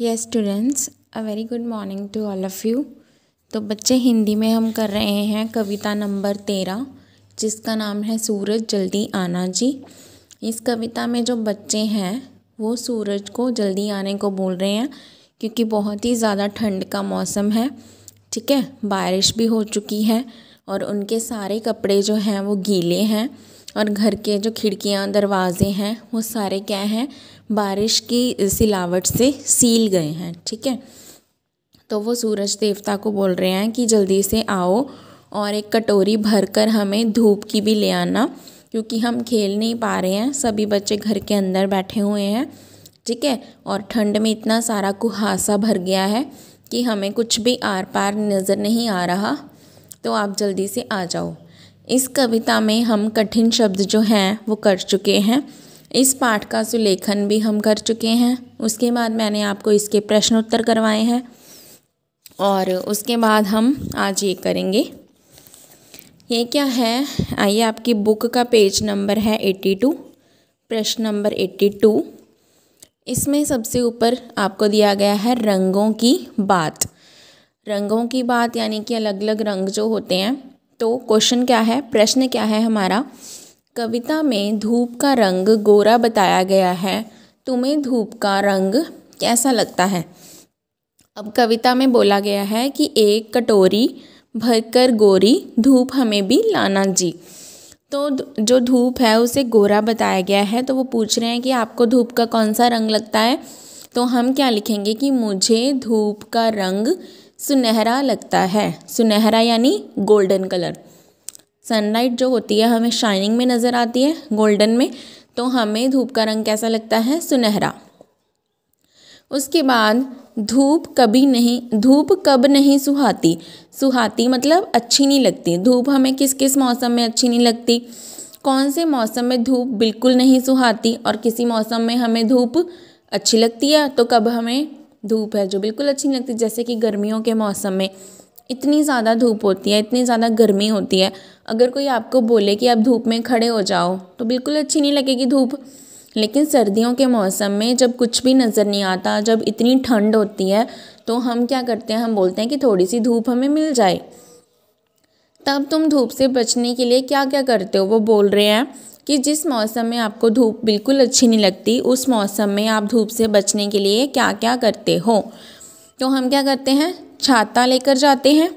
ये students a very good morning to all of you तो बच्चे हिंदी में हम कर रहे हैं कविता नंबर तेरह जिसका नाम है सूरज जल्दी आना जी इस कविता में जो बच्चे हैं वो सूरज को जल्दी आने को बोल रहे हैं क्योंकि बहुत ही ज़्यादा ठंड का मौसम है ठीक है बारिश भी हो चुकी है और उनके सारे कपड़े जो हैं वो गीले हैं और घर के जो खिड़कियाँ दरवाजे हैं वो सारे क्या हैं बारिश की सिलावट से सील गए हैं ठीक है तो वो सूरज देवता को बोल रहे हैं कि जल्दी से आओ और एक कटोरी भर कर हमें धूप की भी ले आना क्योंकि हम खेल नहीं पा रहे हैं सभी बच्चे घर के अंदर बैठे हुए हैं ठीक है और ठंड में इतना सारा कुहासा भर गया है कि हमें कुछ भी आर पार नज़र नहीं आ रहा तो आप जल्दी से आ जाओ इस कविता में हम कठिन शब्द जो हैं वो कर चुके हैं इस पाठ का सुलेखन भी हम कर चुके हैं उसके बाद मैंने आपको इसके प्रश्न उत्तर करवाए हैं और उसके बाद हम आज ये करेंगे ये क्या है आइए आपकी बुक का पेज नंबर है एट्टी टू प्रश्न नंबर एट्टी टू इसमें सबसे ऊपर आपको दिया गया है रंगों की बात रंगों की बात यानी कि अलग अलग रंग जो होते हैं तो क्वेश्चन क्या है प्रश्न क्या है हमारा कविता में धूप का रंग गोरा बताया गया है तुम्हें धूप का रंग कैसा लगता है अब कविता में बोला गया है कि एक कटोरी भरकर गोरी धूप हमें भी लाना जी तो जो धूप है उसे गोरा बताया गया है तो वो पूछ रहे हैं कि आपको धूप का कौन सा रंग लगता है तो हम क्या लिखेंगे कि मुझे धूप का रंग सुनहरा लगता है सुनहरा यानी गोल्डन कलर सनलाइट जो होती है हमें शाइनिंग में नज़र आती है गोल्डन में तो हमें धूप का रंग कैसा लगता है सुनहरा उसके बाद धूप कभी नहीं धूप कब नहीं सुहाती सुहाती मतलब अच्छी नहीं लगती धूप हमें किस किस मौसम में अच्छी नहीं लगती कौन से मौसम में धूप बिल्कुल नहीं सुहाती और किसी मौसम में हमें धूप अच्छी लगती है तो कब हमें धूप है जो बिल्कुल अच्छी नहीं लगती जैसे कि गर्मियों के मौसम में इतनी ज़्यादा धूप होती है इतनी ज़्यादा गर्मी होती है अगर कोई आपको बोले कि आप धूप में खड़े हो जाओ तो बिल्कुल अच्छी नहीं लगेगी धूप लेकिन सर्दियों के मौसम में जब कुछ भी नज़र नहीं आता जब इतनी ठंड होती है तो हम क्या करते हैं हम बोलते हैं कि थोड़ी सी धूप हमें मिल जाए तब तुम धूप से बचने के लिए क्या क्या करते हो वो बोल रहे हैं कि जिस मौसम में आपको धूप बिल्कुल अच्छी नहीं लगती उस मौसम में आप धूप से बचने के लिए क्या क्या करते हो तो हम क्या करते हैं छाता लेकर जाते हैं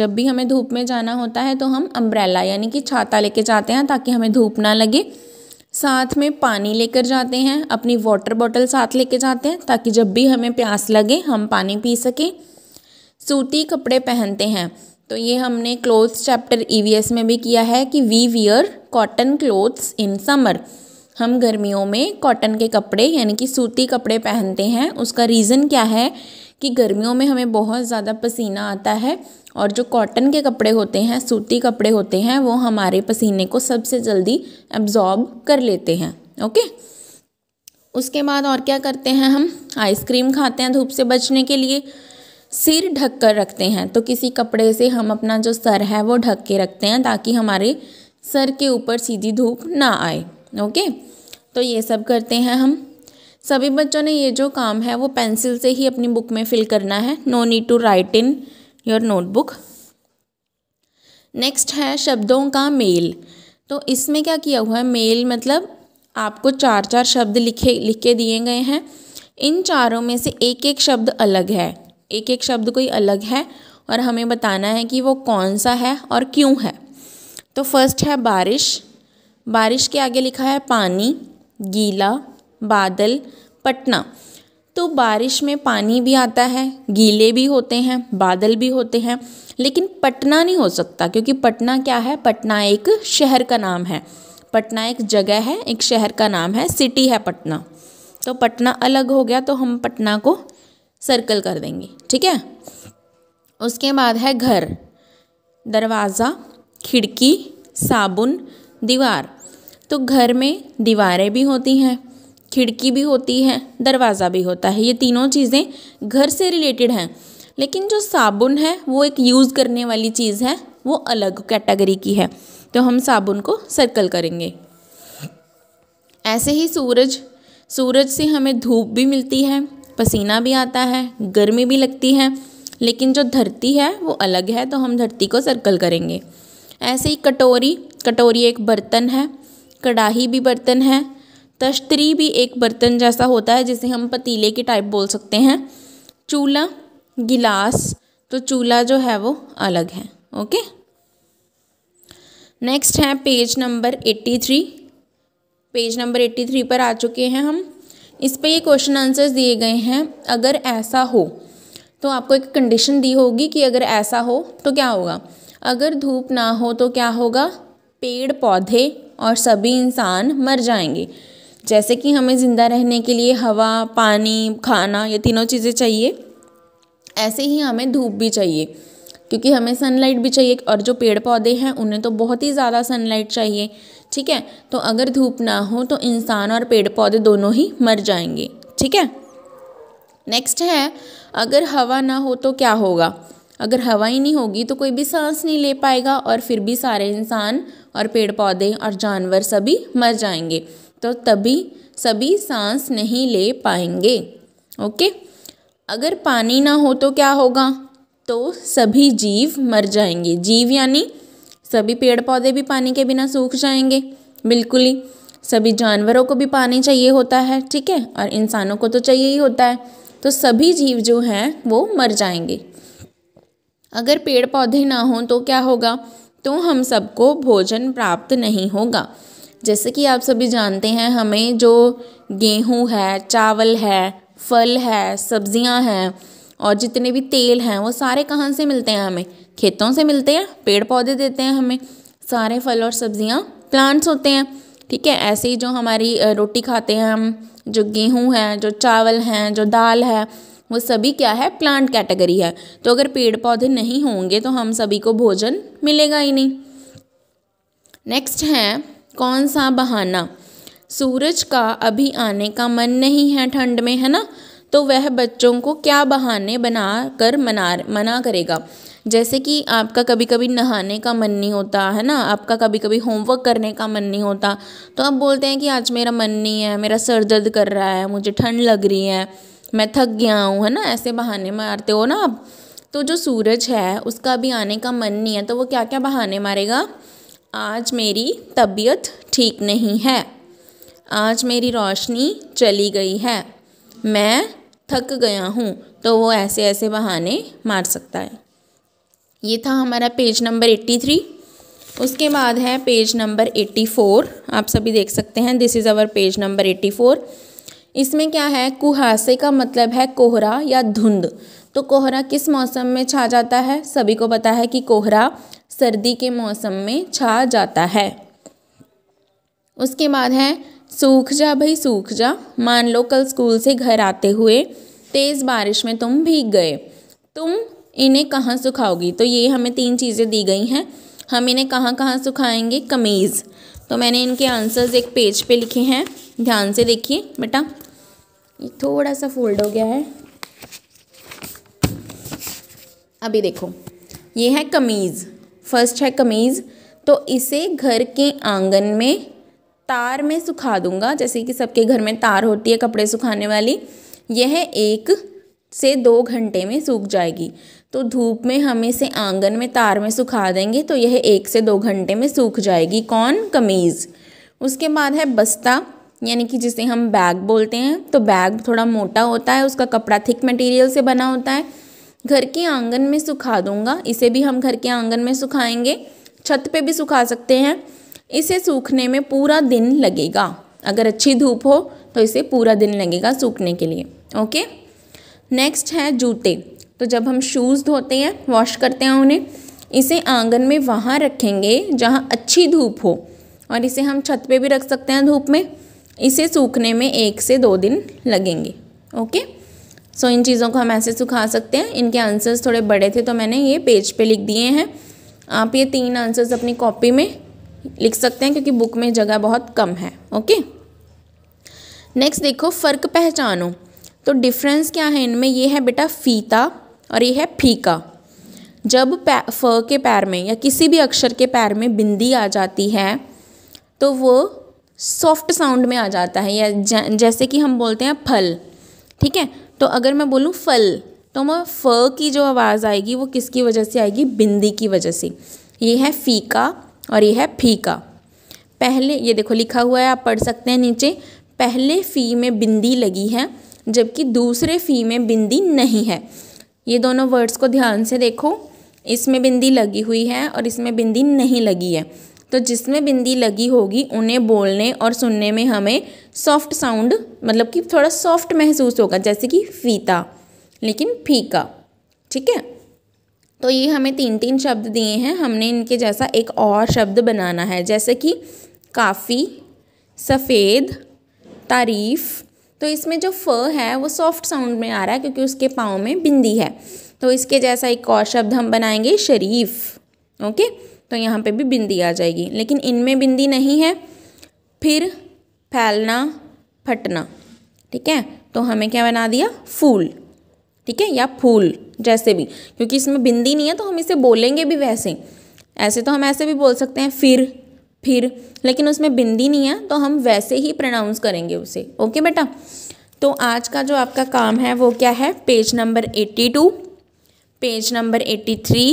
जब भी हमें धूप में जाना होता है तो हम अम्ब्रेला यानी कि छाता लेकर जाते हैं ताकि हमें धूप ना लगे साथ में पानी लेकर जाते हैं अपनी वाटर बॉटल साथ लेकर जाते हैं ताकि जब भी हमें प्यास लगे हम पानी पी सकें सूती कपड़े पहनते हैं तो ये हमने क्लोथ्स चैप्टर ई में भी किया है कि we wear cotton clothes in summer हम गर्मियों में कॉटन के कपड़े यानी कि सूती कपड़े पहनते हैं उसका रीज़न क्या है कि गर्मियों में हमें बहुत ज़्यादा पसीना आता है और जो कॉटन के कपड़े होते हैं सूती कपड़े होते हैं वो हमारे पसीने को सबसे जल्दी एब्जॉर्ब कर लेते हैं ओके उसके बाद और क्या करते हैं हम आइसक्रीम खाते हैं धूप से बचने के लिए सिर ढक कर रखते हैं तो किसी कपड़े से हम अपना जो सर है वो ढक के रखते हैं ताकि हमारे सर के ऊपर सीधी धूप ना आए ओके तो ये सब करते हैं हम सभी बच्चों ने ये जो काम है वो पेंसिल से ही अपनी बुक में फिल करना है no need to write in your notebook next है शब्दों का मेल तो इसमें क्या किया हुआ है मेल मतलब आपको चार चार शब्द लिखे लिख के दिए गए हैं इन चारों में से एक एक शब्द अलग है एक एक शब्द कोई अलग है और हमें बताना है कि वो कौन सा है और क्यों है तो फर्स्ट है बारिश बारिश के आगे लिखा है पानी गीला बादल पटना तो बारिश में पानी भी आता है गीले भी होते हैं बादल भी होते हैं लेकिन पटना नहीं हो सकता क्योंकि पटना क्या है पटना एक शहर का नाम है पटना एक जगह है एक शहर का नाम है सिटी है पटना तो पटना अलग हो गया तो हम पटना को सर्कल कर देंगे ठीक है उसके बाद है घर दरवाज़ा खिड़की साबुन दीवार तो घर में दीवारें भी होती हैं खिड़की भी होती है दरवाज़ा भी होता है ये तीनों चीज़ें घर से रिलेटेड हैं लेकिन जो साबुन है वो एक यूज़ करने वाली चीज़ है वो अलग कैटेगरी की है तो हम साबुन को सर्कल करेंगे ऐसे ही सूरज सूरज से हमें धूप भी मिलती है पसीना भी आता है गर्मी भी लगती है लेकिन जो धरती है वो अलग है तो हम धरती को सर्कल करेंगे ऐसे ही कटोरी कटोरी एक बर्तन है कढ़ाही भी बर्तन है तश्तरी भी एक बर्तन जैसा होता है जिसे हम पतीले की टाइप बोल सकते हैं चूल्हा गिलास तो चूल्हा जो है वो अलग है ओके नेक्स्ट है page number eighty three page number eighty three पर आ चुके हैं हम इस पे ये क्वेश्चन आंसर्स दिए गए हैं अगर ऐसा हो तो आपको एक कंडीशन दी होगी कि अगर ऐसा हो तो क्या होगा अगर धूप ना हो तो क्या होगा पेड़ पौधे और सभी इंसान मर जाएंगे जैसे कि हमें ज़िंदा रहने के लिए हवा पानी खाना ये तीनों चीज़ें चाहिए ऐसे ही हमें धूप भी चाहिए क्योंकि हमें सनलाइट भी चाहिए और जो पेड़ पौधे हैं उन्हें तो बहुत ही ज़्यादा सनलाइट चाहिए ठीक है तो अगर धूप ना हो तो इंसान और पेड़ पौधे दोनों ही मर जाएंगे ठीक है नेक्स्ट है अगर हवा ना हो तो क्या होगा अगर हवा ही नहीं होगी तो कोई भी सांस नहीं ले पाएगा और फिर भी सारे इंसान और पेड़ पौधे और जानवर सभी मर जाएंगे तो तभी सभी सांस नहीं ले पाएंगे ओके अगर पानी ना हो तो क्या होगा तो सभी जीव मर जाएंगे जीव यानी सभी पेड़ पौधे भी पानी के बिना सूख जाएंगे बिल्कुल ही सभी जानवरों को भी पानी चाहिए होता है ठीक है और इंसानों को तो चाहिए ही होता है तो सभी जीव जो हैं वो मर जाएंगे अगर पेड़ पौधे ना हों तो क्या होगा तो हम सबको भोजन प्राप्त नहीं होगा जैसे कि आप सभी जानते हैं हमें जो गेहूँ है चावल है फल है सब्जियां हैं और जितने भी तेल हैं वो सारे कहाँ से मिलते हैं हमें खेतों से मिलते हैं पेड़ पौधे देते हैं हमें सारे फल और सब्जियां प्लांट्स होते हैं ठीक है ऐसे ही जो हमारी रोटी खाते हैं हम जो गेहूँ है जो चावल हैं जो दाल है वो सभी क्या है प्लांट कैटेगरी है तो अगर पेड़ पौधे नहीं होंगे तो हम सभी को भोजन मिलेगा ही नहीं नेक्स्ट है कौन सा बहाना सूरज का अभी आने का मन नहीं है ठंड में है ना तो वह बच्चों को क्या बहाने बना कर मना मना करेगा जैसे कि आपका कभी कभी नहाने का मन नहीं होता है ना आपका कभी कभी होमवर्क करने का मन नहीं होता तो आप बोलते हैं कि आज मेरा मन नहीं है मेरा सर दर्द कर रहा है मुझे ठंड लग रही है मैं थक गया हूँ है ना ऐसे बहाने मारते हो ना आप तो जो सूरज है उसका अभी आने का मन नहीं है तो वो क्या क्या बहाने मारेगा आज मेरी तबीयत ठीक नहीं है आज मेरी रोशनी चली गई है मैं थक गया हूँ तो वो ऐसे ऐसे बहाने मार सकता है ये था हमारा पेज नंबर एट्टी थ्री उसके बाद है पेज नंबर एट्टी फोर आप सभी देख सकते हैं this is our page number eighty four इसमें क्या है कुहासे का मतलब है कोहरा या धुंध तो कोहरा किस मौसम में छा जाता है सभी को पता है कि कोहरा सर्दी के मौसम में छा जाता है उसके बाद है सूख जा भाई सूख जा मान लो कल स्कूल से घर आते हुए तेज़ बारिश में तुम भीग गए तुम इन्हें कहाँ सुखाओगी तो ये हमें तीन चीज़ें दी गई हैं हम इन्हें कहाँ कहाँ सुखाएंगे कमीज़ तो मैंने इनके आंसर्स एक पेज पे लिखे हैं ध्यान से देखिए बेटा ये थोड़ा सा फोल्ड हो गया है अभी देखो ये है कमीज़ फर्स्ट है कमीज़ तो इसे घर के आंगन में तार में सुखा दूंगा जैसे कि सबके घर में तार होती है कपड़े सुखाने वाली यह एक से दो घंटे में सूख जाएगी तो धूप में हम इसे आंगन में तार में सुखा देंगे तो यह एक से दो घंटे में सूख जाएगी कौन कमीज़ उसके बाद है बस्ता यानी कि जिसे हम बैग बोलते हैं तो बैग थोड़ा मोटा होता है उसका कपड़ा थिक मटेरियल से बना होता है घर के आंगन में सुखा दूंगा इसे भी हम घर के आंगन में सुखाएंगे छत पे भी सुखा सकते हैं इसे सूखने में पूरा दिन लगेगा अगर अच्छी धूप हो तो इसे पूरा दिन लगेगा सूखने के लिए ओके नेक्स्ट है जूते तो जब हम शूज़ धोते हैं वॉश करते हैं उन्हें इसे आंगन में वहाँ रखेंगे जहाँ अच्छी धूप हो और इसे हम छत पे भी रख सकते हैं धूप में इसे सूखने में एक से दो दिन लगेंगे ओके सो इन चीज़ों को हम ऐसे सुखा सकते हैं इनके आंसर्स थोड़े बड़े थे तो मैंने ये पेज पे लिख दिए हैं आप ये तीन आंसर्स अपनी कॉपी में लिख सकते हैं क्योंकि बुक में जगह बहुत कम है ओके नेक्स्ट देखो फ़र्क पहचानो तो डिफरेंस क्या है इनमें ये है बेटा फीता और ये है फीका जब फ के पैर में या किसी भी अक्षर के पैर में बिंदी आ जाती है तो वो सॉफ्ट साउंड में आ जाता है या जैसे कि हम बोलते हैं फल ठीक है तो अगर मैं बोलूँ फल तो मैं फ की जो आवाज़ आएगी वो किसकी वजह से आएगी बिंदी की वजह से ये है फीका और ये है फीका पहले ये देखो लिखा हुआ है आप पढ़ सकते हैं नीचे पहले फ़ी में बिंदी लगी है जबकि दूसरे फ़ी में बिंदी नहीं है ये दोनों वर्ड्स को ध्यान से देखो इसमें बिंदी लगी हुई है और इसमें बिंदी नहीं लगी है तो जिसमें बिंदी लगी होगी उन्हें बोलने और सुनने में हमें सॉफ्ट साउंड मतलब कि थोड़ा सॉफ्ट महसूस होगा जैसे कि फीता लेकिन फीका ठीक है तो ये हमें तीन तीन शब्द दिए हैं हमने इनके जैसा एक और शब्द बनाना है जैसे कि काफ़ी सफ़ेद तारीफ़ तो इसमें जो फ़ है वो सॉफ्ट साउंड में आ रहा है क्योंकि उसके पाँव में बिंदी है तो इसके जैसा एक और शब्द हम बनाएंगे शरीफ ओके तो यहाँ पे भी बिंदी आ जाएगी लेकिन इनमें बिंदी नहीं है फिर फैलना फटना ठीक है तो हमें क्या बना दिया फूल ठीक है या फूल जैसे भी क्योंकि इसमें बिंदी नहीं है तो हम इसे बोलेंगे भी वैसे ऐसे तो हम ऐसे भी बोल सकते हैं फिर फिर लेकिन उसमें बिंदी नहीं है तो हम वैसे ही प्रनाउंस करेंगे उसे ओके बेटा तो आज का जो आपका काम है वो क्या है page number eighty two page number eighty three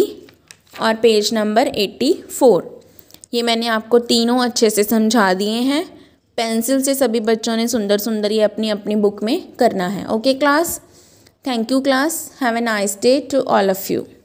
और पेज नंबर एट्टी फोर ये मैंने आपको तीनों अच्छे से समझा दिए हैं पेंसिल से सभी बच्चों ने सुंदर सुंदर ये अपनी अपनी बुक में करना है okay class thank you class have a nice day to all of you